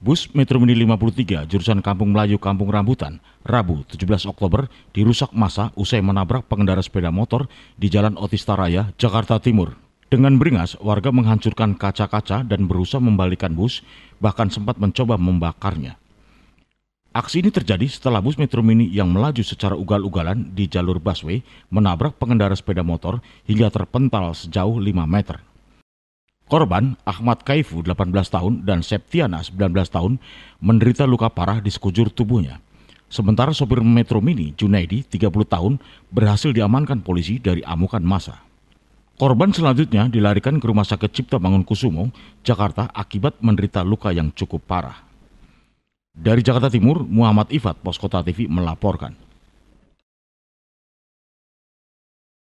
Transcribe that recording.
Bus Metro Mini 53 jurusan Kampung Melayu Kampung Rambutan, Rabu 17 Oktober dirusak masa usai menabrak pengendara sepeda motor di Jalan Otista Raya, Jakarta Timur. Dengan beringas, warga menghancurkan kaca-kaca dan berusaha membalikan bus, bahkan sempat mencoba membakarnya. Aksi ini terjadi setelah bus Metro Mini yang melaju secara ugal-ugalan di jalur busway menabrak pengendara sepeda motor hingga terpental sejauh 5 meter. Korban, Ahmad Kaifu, 18 tahun, dan Septiana, 19 tahun, menderita luka parah di sekujur tubuhnya. Sementara sopir Metro Mini, Junaidi, 30 tahun, berhasil diamankan polisi dari amukan massa. Korban selanjutnya dilarikan ke Rumah Sakit Cipta Mangunkusumo, Jakarta akibat menderita luka yang cukup parah. Dari Jakarta Timur, Muhammad Ifat, Poskota TV melaporkan.